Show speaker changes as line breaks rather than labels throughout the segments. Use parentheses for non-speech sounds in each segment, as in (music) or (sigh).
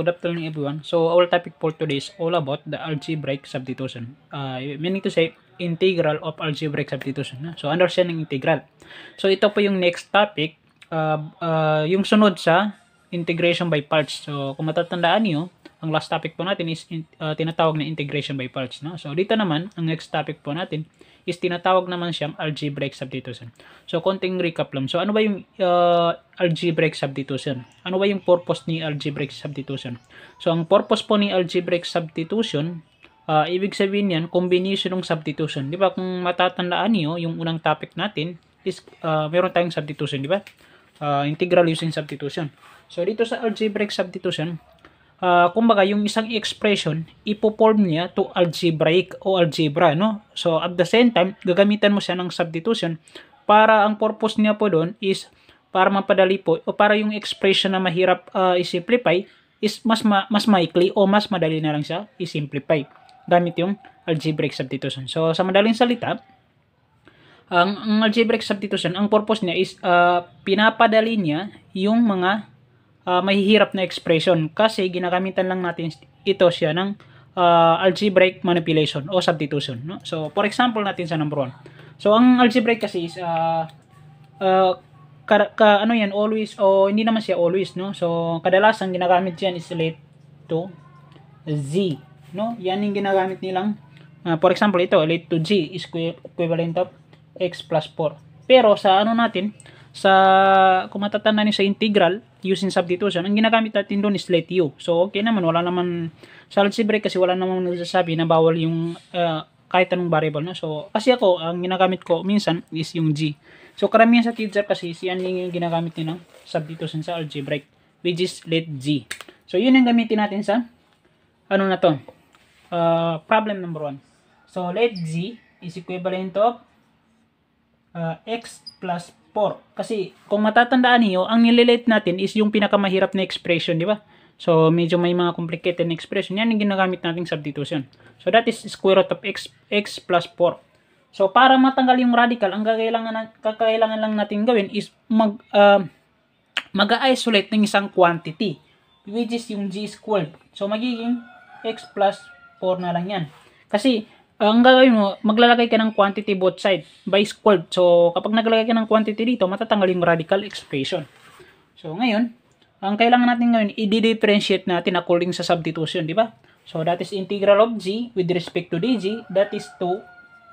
good afternoon everyone. So our topic for today is all about the algebraic substitution. Uh, meaning to say, integral of algebraic substitution. So understanding integral. So ito po yung next topic, uh, uh, yung sunod sa integration by parts. So kung matatandaan niyo, ang last topic po natin is uh, tinatawag na integration by parts. No? So dito naman, ang next topic po natin is tinatawag naman siyang algebraic substitution. So, konting recap lang. So, ano ba yung uh, algebraic substitution? Ano ba yung purpose ni algebraic substitution? So, ang purpose po ni algebraic substitution, uh, ibig sabihin yan, combination ng substitution. Di ba, kung matatandaan niyo, yung unang topic natin is uh, meron tayong substitution, di ba? Uh, integral using substitution. So, dito sa algebraic substitution, uh, kumbaga yung isang expression, ipoform niya to algebraic o algebra, no? So, at the same time, gagamitan mo siya ng substitution para ang purpose niya po doon is para mapadali po o para yung expression na mahirap uh, i-simplify is mas ma mas maikli o mas madali na lang siya i-simplify gamit yung algebraic substitution. So, sa madaling salita, ang, ang algebraic substitution, ang purpose niya is uh, pinapadali niya yung mga uh, ah, mahihirap na expression kasi ginagamitan lang natin ito siya ng uh, algebraic manipulation o substitution. No? So, for example natin sa number 1. So, ang algebraic kasi is uh, ah, uh, ka, ka, ano yan, always o hindi naman siya always. No? So, kadalasan ginagamit yan is late to Z. No? Yan yung ginagamit nilang uh, for example ito, late to G is equivalent of X plus 4. Pero sa ano natin, sa kung matatanan ni sa integral using substitution, ang ginagamit natin doon is let u. So okay naman, wala naman sa algebraic kasi wala naman nagsasabi na bawal yung uh, kahit anong variable No? So kasi ako, ang ginagamit ko minsan is yung g. So karamihan sa teacher kasi siyan yung ginagamit ng substitution sa algebraic which is let g. So yun ang gamitin natin sa ano na to? Uh, problem number 1. So let g is equivalent of uh, x plus 4. Kasi kung matatandaan niyo, ang nililate natin is yung pinakamahirap na expression, di ba? So, medyo may mga complicated na expression. Yan yung ginagamit nating substitution. So, that is square root of x, x plus 4. So, para matanggal yung radical, ang kakailangan, na, kakailangan lang natin gawin is mag, uh, mag-isolate ng isang quantity, which is yung g squared. So, magiging x plus 4 na lang yan. Kasi, ang gagawin mo, maglalagay ka ng quantity both side by squared. So, kapag naglalagay ka ng quantity dito, matatanggal yung radical expression. So, ngayon, ang kailangan natin ngayon, i-differentiate natin according sa substitution, di ba? So, that is integral of g with respect to dg, that is to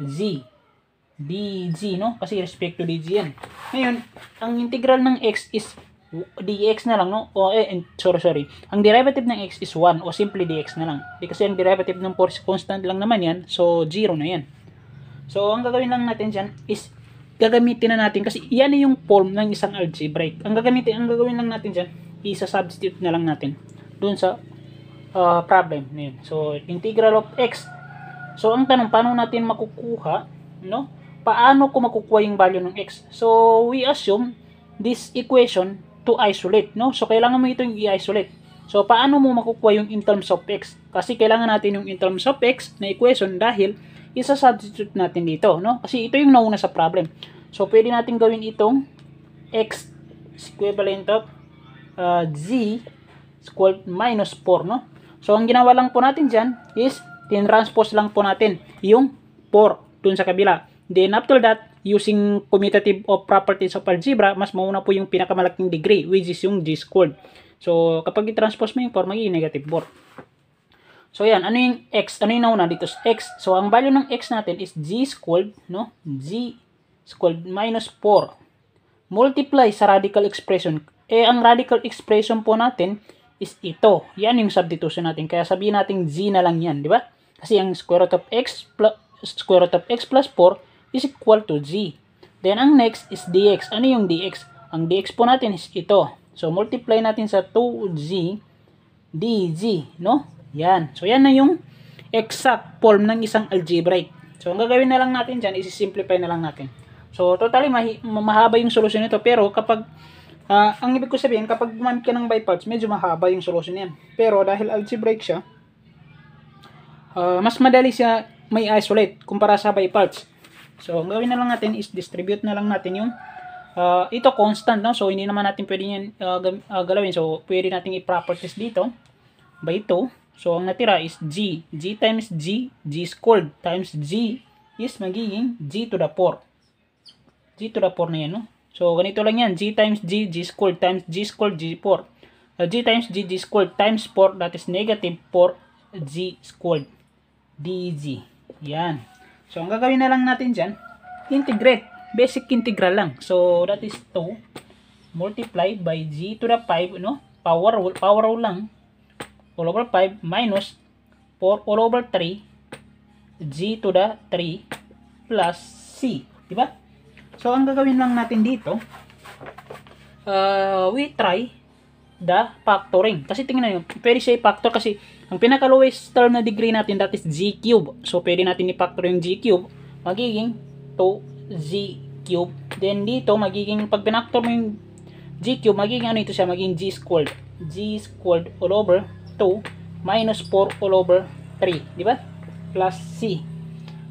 z. dg, no? Kasi respect to dg yan. Ngayon, ang integral ng x is dx na lang, no? O, eh, sorry, sorry. Ang derivative ng x is 1 o simply dx na lang. Di kasi ang derivative ng force constant lang naman yan. So, 0 na yan. So, ang gagawin lang natin dyan is gagamitin na natin kasi yan yung form ng isang algebraic. Ang gagamitin, ang gagawin lang natin dyan is substitute na lang natin dun sa uh, problem na yun. So, integral of x. So, ang tanong, paano natin makukuha, no? Paano ko makukuha yung value ng x? So, we assume this equation to isolate, no? So, kailangan mo itong i-isolate. So, paano mo makukuha yung in terms of x? Kasi kailangan natin yung in terms of x na equation dahil isa-substitute natin dito, no? Kasi ito yung nauna sa problem. So, pwede natin gawin itong x equivalent of uh, z squared minus 4, no? So, ang ginawa lang po natin dyan is tinranspose lang po natin yung 4 dun sa kabila. Then, after that, using commutative of properties of algebra, mas mauna po yung pinakamalaking degree, which is yung G squared. So, kapag i-transpose mo yung 4, magiging negative 4. So, yan. Ano yung x? Ano yung nauna dito? x. So, ang value ng x natin is g squared, no? g squared minus 4. Multiply sa radical expression. Eh, ang radical expression po natin is ito. Yan yung substitution natin. Kaya sabihin natin g na lang yan, di ba? Kasi ang square root of x plus, square root of x plus 4 is equal to g. Then, ang next is dx. Ano yung dx? Ang dx po natin is ito. So, multiply natin sa 2g dg, no? Yan. So, yan na yung exact form ng isang algebraic. So, ang gagawin na lang natin dyan, isisimplify na lang natin. So, totally, mahi- mahaba yung solution nito. Pero, kapag, uh, ang ibig ko sabihin, kapag gumamit ka ng by parts, medyo mahaba yung solution niyan. Pero, dahil algebraic siya, uh, mas madali siya may isolate kumpara sa by parts. So, ang gawin na lang natin is distribute na lang natin yung uh, ito constant, no? So, hindi naman natin pwede yan uh, galawin. So, pwede natin i-properties dito by 2. So, ang natira is G. G times G, G squared times G is magiging G to the 4. G to the 4 na yan, no? So, ganito lang yan. G times G, G squared times G squared, G 4. Uh, G times G, G squared times 4, that is negative 4G squared. DG. Yan. So, ang gagawin na lang natin dyan, integrate. Basic integral lang. So, that is 2 multiplied by g to the 5, you know, Power rule, power rule lang. All over 5 minus 4 all over 3 g to the 3 plus c. Diba? So, ang gagawin lang natin dito, uh, we try the factoring. Kasi tingnan nyo, pwede siya factor kasi ang pinaka lowest term na degree natin that is g cube. So pwede natin i-factor yung g cube magiging 2z cube. Then dito magiging pag pinactor mo yung g cube magiging ano ito siya magiging g squared. g squared all over 2 minus 4 all over 3. Di ba? Plus c.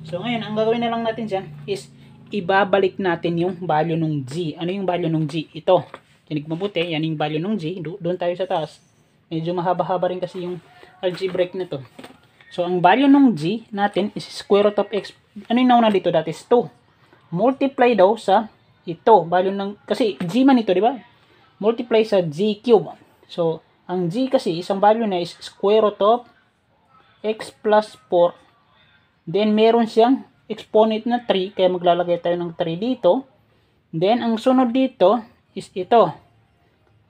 So ngayon ang gagawin na lang natin diyan is ibabalik natin yung value nung g. Ano yung value nung g? Ito. Tinig mabuti. Yan yung value nung g. Do doon tayo sa taas. Medyo mahaba-haba rin kasi yung algebraic na to. So, ang value nung g natin is square root of x. Ano yung nauna dito? That is 2. Multiply daw sa ito. Value ng, kasi g man ito, di ba? Multiply sa g cube. So, ang g kasi, isang value na is square root of x plus 4. Then, meron siyang exponent na 3. Kaya maglalagay tayo ng 3 dito. Then, ang sunod dito is ito.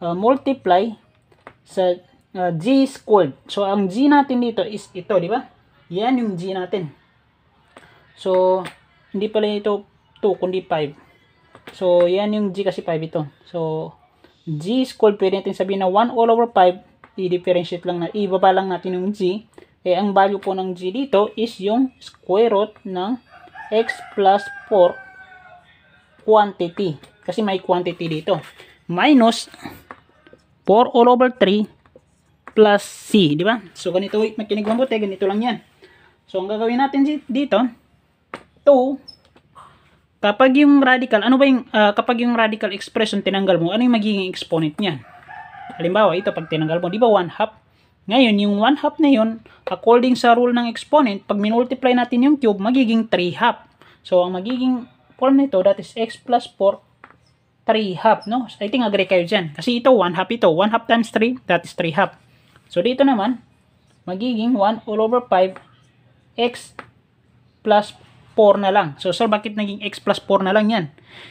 Uh, multiply sa Ah, G is squared. So, ang G natin dito is ito, di ba? Yan yung G natin. So, hindi pala ito 2, kundi 5. So, yan yung G kasi 5 ito. So, G squared, pwede natin sabihin na 1 all over 5. I-differentiate lang na, ibaba lang natin yung G. Eh, ang value po ng G dito is yung square root ng x plus 4 quantity. Kasi may quantity dito. Minus 4 all over 3 plus C, di ba? So, ganito, wait, makinig mabuti, ganito lang yan. So, ang gagawin natin dito, 2, kapag yung radical, ano ba yung, uh, kapag yung radical expression tinanggal mo, ano yung magiging exponent niyan? Halimbawa, ito, pag tinanggal mo, di ba 1 half? Ngayon, yung 1 half na yun, according sa rule ng exponent, pag minultiply natin yung cube, magiging 3 half. So, ang magiging form nito, that is x plus 4 3 half, no? I think agree kayo dyan. Kasi ito, 1 half ito. 1 half times 3, that is 3 half. So, dito naman, magiging 1 all over 5 x plus 4 na lang. So, sir, bakit naging x plus 4 na lang yan?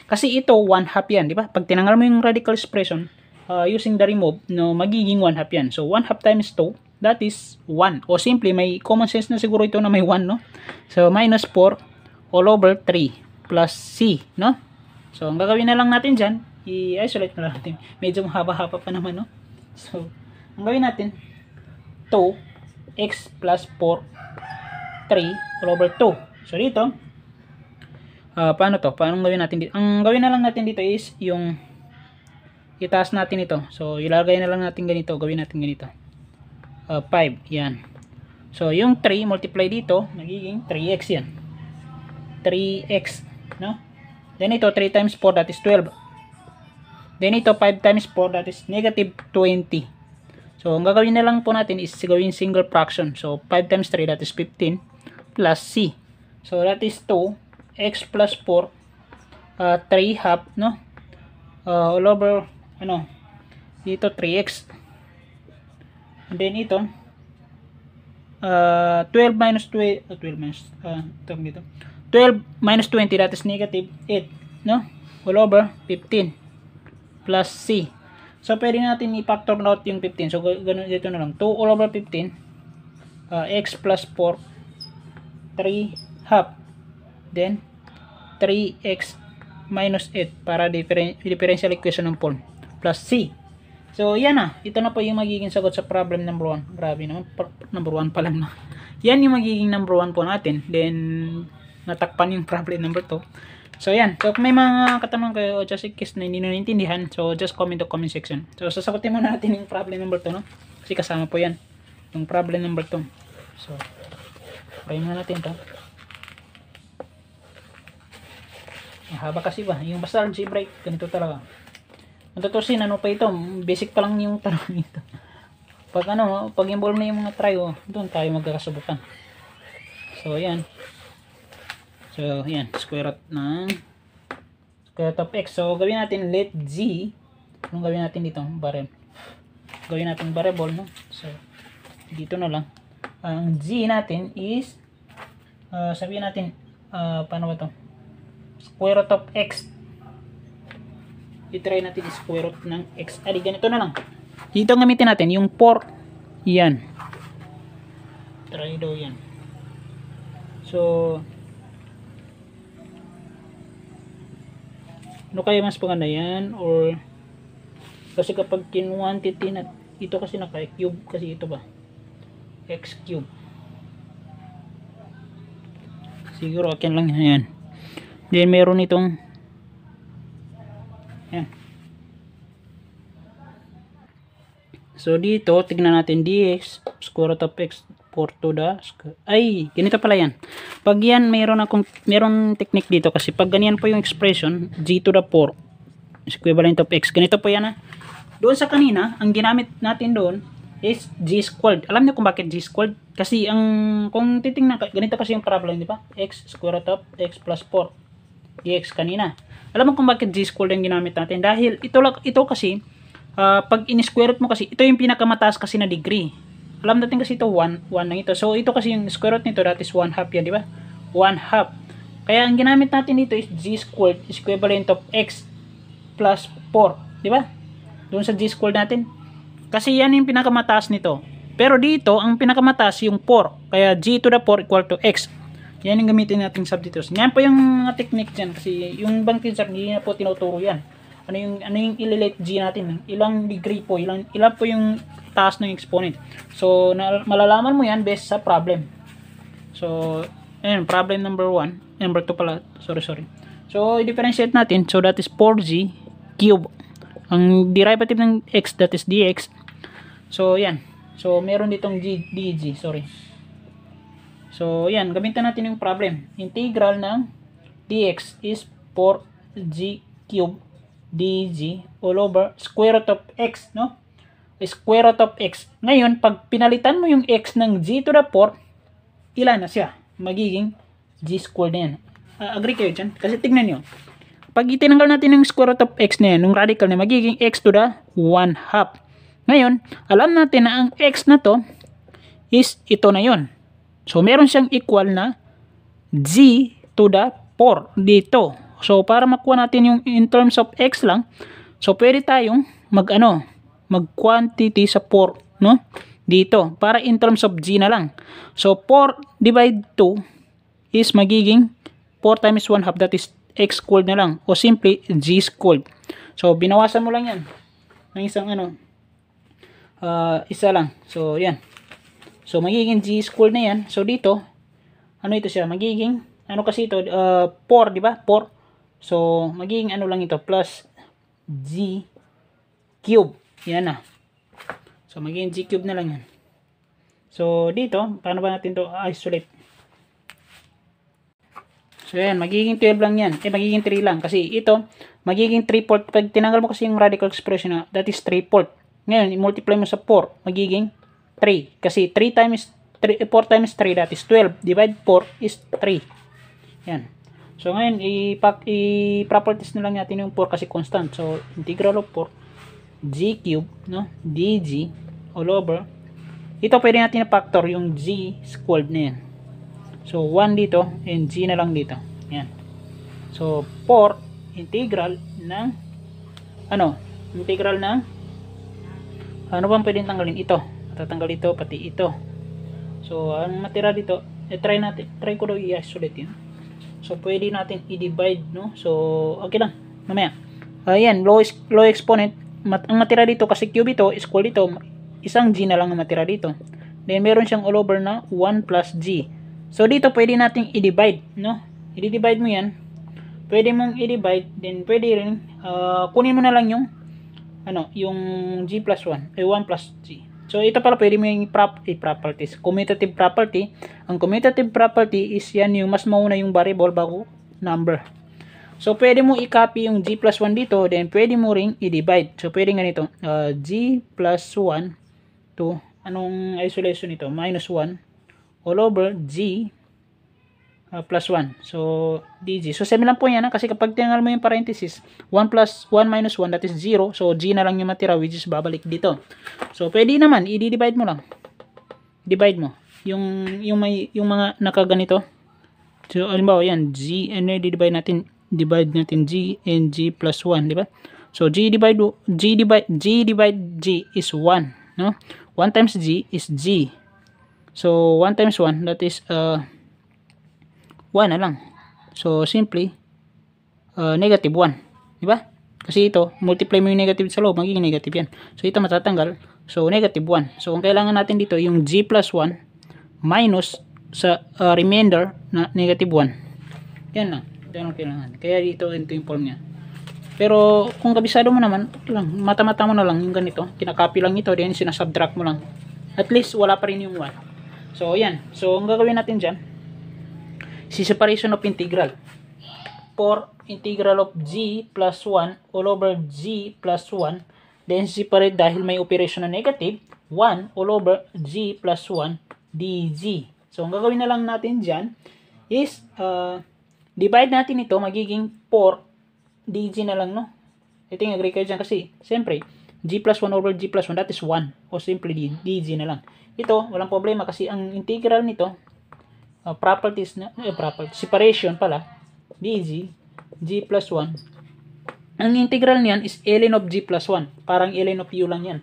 Kasi ito, 1 half yan, di ba? Pag tinanggal mo yung radical expression, uh, using the remove, no, magiging 1 half yan. So, 1 half times 2, that is 1. O simply, may common sense na siguro ito na may 1, no? So, minus 4 all over 3 plus c, no? So, ang gagawin na lang natin dyan, i-isolate na lang natin. Medyo mahaba-haba pa naman, no? So, ang gawin natin, 2x plus 4, 3 over 2. So, dito, uh, paano to? Paano gawin natin dito? Ang gawin na lang natin dito is yung itaas natin ito. So, ilalagay na lang natin ganito. Gawin natin ganito. Uh, ah, 5. Yan. So, yung 3 multiply dito, nagiging 3x yan. 3x. No? Then ito, 3 times 4, that is 12. Then ito, 5 times 4, that is negative 20. So, ang gagawin na lang po natin is gawin single fraction. So, 5 times 3, that is 15, plus C. So, that is 2, x plus 4, uh, 3 half, no? Uh, all over, ano, dito 3x. And then ito, uh, 12 minus 12, uh, 12 minus, uh, dito. 12 minus 20, that is negative 8, no? All over, 15, plus C. So, pwede natin i-factor out yung 15. So, ganun dito na lang. 2 all over 15. Uh, ah, x plus 4. 3 half. Then, 3x minus 8 para differen differential equation ng form. Plus c. So, yan na. Ah. Ito na po yung magiging sagot sa problem number 1. Grabe naman. Number 1 pa lang na. (laughs) Yan yung magiging number 1 po natin. Then, natakpan yung problem number 2. So, yan. So, kung may mga katanong kayo o oh, just in na hindi nyo naintindihan, so, just comment the comment section. So, sasagutin muna natin yung problem number 2, no? Kasi kasama po yan. Yung problem number 2. So, try muna natin to. Mahaba kasi ba? Yung basta break, ganito talaga. Matutusin, ano pa ito? Basic pa lang yung tanong (laughs) ito. Pag ano, pag involve na yung mga try, oh, doon tayo magkakasubukan. So, yan. So, yan. Square root ng square root of x. So, gawin natin let g. Anong gawin natin dito? Variable. Gawin natin variable, no? So, dito na lang. Ang g natin is uh, sabihin natin uh, paano ba to? Square root of x. I-try natin square root ng x. Ali, ganito na lang. Dito gamitin natin. Yung 4. Yan. Try daw yan. So, no kaya mas panganayan or kasi kapag kin quantity na ito kasi naka cube kasi ito ba x cube siguro akin lang yan then meron itong yan so dito tignan natin dx square root of x Porto das ay ganito pala yan pag yan mayroon akong mayroon technique dito kasi pag ganyan po yung expression g to the 4 is equivalent of x ganito po yan ha ah. doon sa kanina ang ginamit natin doon is g squared alam niyo kung bakit g squared kasi ang kung titingnan ganito kasi yung problem di ba x square root of x plus 4 dx kanina alam mo kung bakit g squared ang ginamit natin dahil ito, ito kasi uh, pag in-square root mo kasi ito yung pinakamataas kasi na degree alam natin kasi ito 1, 1 lang ito. So ito kasi yung square root nito that is 1 half yan, di ba? 1 half. Kaya ang ginamit natin dito is g squared is equivalent of x plus 4, di ba? Doon sa g squared natin. Kasi yan yung pinakamataas nito. Pero dito, ang pinakamataas yung 4. Kaya g to the 4 equal to x. Yan yung gamitin natin sa substitution. Yan po yung mga technique dyan. Kasi yung bang tinsak, hindi na po tinuturo yan. Ano yung, ano yung ililate g natin? Ilang degree po? Ilang, ilan po yung taas ng exponent. So, na, malalaman mo yan based sa problem. So, ayun, problem number 1. Number 2 pala. Sorry, sorry. So, i-differentiate natin. So, that is 4g cube. Ang derivative ng x, that is dx. So, yan. So, meron ditong g, dg. Sorry. So, yan. Gamitan natin yung problem. Integral ng dx is 4g cube dg all over square root of x, no? square root of x. Ngayon, pag pinalitan mo yung x ng g to the 4, ilan na siya? Magiging g squared na yan. Uh, agree kayo dyan? Kasi tignan nyo. Pag itinanggal natin yung square root of x na yan, yung radical na magiging x to the 1 half. Ngayon, alam natin na ang x na to is ito na yon. So, meron siyang equal na g to the 4 dito. So, para makuha natin yung in terms of x lang, so pwede tayong mag-ano, mag-quantity sa 4, no? Dito, para in terms of G na lang. So, 4 divide 2 is magiging 4 times 1 half, that is x squared na lang. O simply, g squared. So, binawasan mo lang yan. Ng isang ano, uh, isa lang. So, yan. So, magiging g squared na yan. So, dito, ano ito siya? Magiging, ano kasi ito, uh, ah, 4, di ba? 4. So, magiging ano lang ito, plus g cube. Yan na. So, magiging G-cube na lang yan. So, dito, paano ba natin to isolate? So, yan. Magiging 12 lang yan. Eh, magiging 3 lang. Kasi ito, magiging 3 fourth. Pag tinanggal mo kasi yung radical expression na, that is 3 fourth. Ngayon, i-multiply mo sa 4. Magiging 3. Kasi 3 times 3, 4 eh, times 3, that is 12. Divide 4 is 3. Yan. So, ngayon, i-properties na lang natin yung 4 kasi constant. So, integral of 4 g cube, no? dg all over. Ito pwede natin na-factor yung g squared na yan. So, 1 dito and g na lang dito. Yan. So, 4 integral ng ano? Integral ng ano bang pwedeng tanggalin? Ito. tatanggal ito, pati ito. So, ang matira dito, eh, try natin. Try ko daw i-isolate yun. So, pwede natin i-divide, no? So, okay lang. Mamaya. Ayan, uh, low, low exponent mat ang matira dito kasi cube ito is dito isang g na lang ang matira dito then meron siyang all over na 1 plus g so dito pwede nating i-divide no i-divide mo yan pwede mong i-divide then pwede rin uh, kunin mo na lang yung ano yung g plus 1 ay 1 plus g so ito pala pwede mo yung prop eh, properties commutative property ang commutative property is yan yung mas mauna yung variable bago number So, pwede mo i-copy yung g plus 1 dito, then pwede mo ring i-divide. So, pwede ganito, uh, g plus 1 to, anong isolation nito? Minus 1 all over g uh, plus 1. So, dg. So, same lang po yan. Ha? Kasi kapag tinanggal mo yung parenthesis, 1 plus 1 minus 1, that is 0. So, g na lang yung matira, which is babalik dito. So, pwede naman, i-divide mo lang. Divide mo. Yung, yung, may, yung mga nakaganito. So, alimbawa, yan, g, ano, i-divide natin, divide natin G and G plus 1, di ba? So, G divide, G divide, G divide G is 1, no? 1 times G is G. So, 1 times 1, that is uh, 1 na lang. So, simply, uh, negative 1, di ba? Kasi ito, multiply mo yung negative sa loob, magiging negative yan. So, ito matatanggal. So, negative 1. So, ang kailangan natin dito, yung g plus 1 minus sa uh, remainder na negative 1. Yan lang ito yung kailangan kaya dito ito yung form niya pero kung kabisado mo naman lang mata-mata mo na lang yung ganito kinakopy lang ito then sinasubtract mo lang at least wala pa rin yung 1 so yan so ang gagawin natin dyan si separation of integral for integral of g plus 1 all over g plus 1 then separate dahil may operation na negative 1 all over g plus 1 dg so ang gagawin na lang natin dyan is uh, Divide natin ito, magiging 4, dg na lang, no? I think agree kayo dyan kasi, siyempre, g plus 1 over g plus 1, that is 1. O simply, dg na lang. Ito, walang problema kasi ang integral nito, uh, properties na, eh, properties, separation pala, dg, g plus 1, ang integral niyan is ln of g plus 1. Parang ln of u lang yan.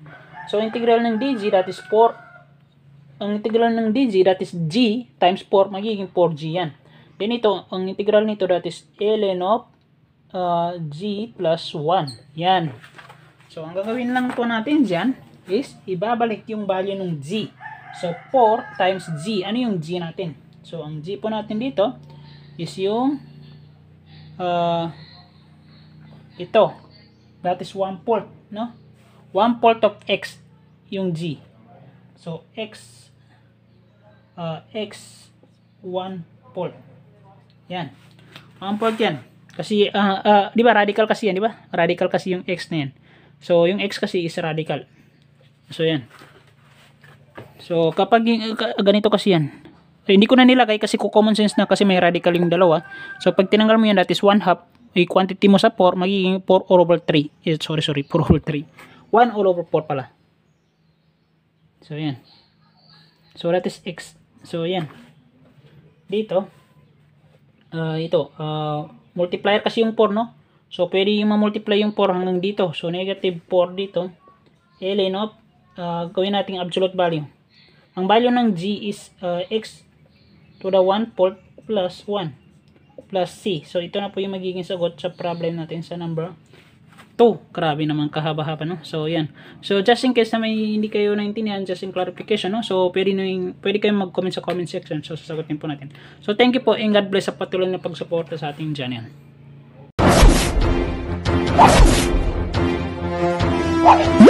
So, integral ng dg, that is 4. Ang integral ng dg, that is g times 4. Magiging 4g yan. Then ito, ang integral nito that is ln of uh, g plus 1. Yan. So, ang gagawin lang po natin dyan is ibabalik yung value ng g. So, 4 times g. Ano yung g natin? So, ang g po natin dito is yung uh, ito. That is 1 fourth. No? 1 fourth of x yung g. So, x uh, x 1 fourth. Yan. 1/4 yan. Kasi, uh, uh, di ba radical kasi yan, di ba? Radical kasi yung x na yan. So, yung x kasi is radical. So, yan. So, kapag ganito kasi yan. So, eh, hindi ko na nilagay kasi ko common sense na kasi may radical yung dalawa. So, pag tinanggal mo yan, that is 1 half. Yung eh, quantity mo sa 4, magiging 4 all over 3. Yeah, sorry, sorry. 4 (laughs) over 3. 1 all over 4 pala. So, yan. So, that is x. So, yan. Dito, uh, ito, uh, multiplier kasi yung 4, no? So, pwede yung ma-multiply yung 4 hanggang dito. So, negative 4 dito. Eh, Ln of, uh, gawin natin absolute value. Ang value ng G is uh, x to the 1 fourth plus 1 plus C. So, ito na po yung magiging sagot sa problem natin sa number to. Grabe naman kahaba-haba, no? So, yan. So, just in case na may hindi kayo naintindihan, just in clarification, no? So, pwede, na yung, pwede kayong mag-comment sa comment section. So, sasagutin po natin. So, thank you po and God bless sa patuloy na pagsuporta sa ating channel. What?